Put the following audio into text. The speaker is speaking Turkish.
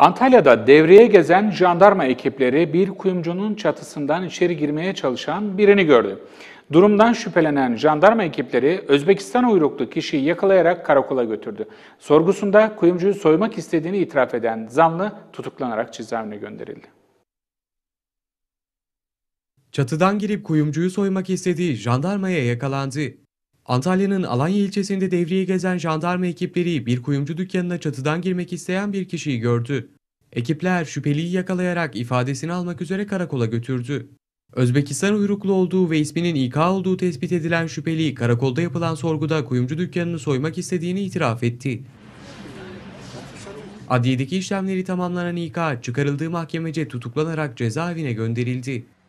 Antalya'da devreye gezen jandarma ekipleri bir kuyumcunun çatısından içeri girmeye çalışan birini gördü. Durumdan şüphelenen jandarma ekipleri Özbekistan uyruklu kişiyi yakalayarak karakola götürdü. Sorgusunda kuyumcuyu soymak istediğini itiraf eden zanlı tutuklanarak cezaevine gönderildi. Çatıdan girip kuyumcuyu soymak istediği jandarmaya yakalandı. Antalya'nın Alanya ilçesinde devriye gezen jandarma ekipleri bir kuyumcu dükkanına çatıdan girmek isteyen bir kişiyi gördü. Ekipler şüpheliyi yakalayarak ifadesini almak üzere karakola götürdü. Özbekistan uyruklu olduğu ve isminin İK olduğu tespit edilen şüpheli karakolda yapılan sorguda kuyumcu dükkanını soymak istediğini itiraf etti. Adliyedeki işlemleri tamamlanan İK çıkarıldığı mahkemece tutuklanarak cezaevine gönderildi.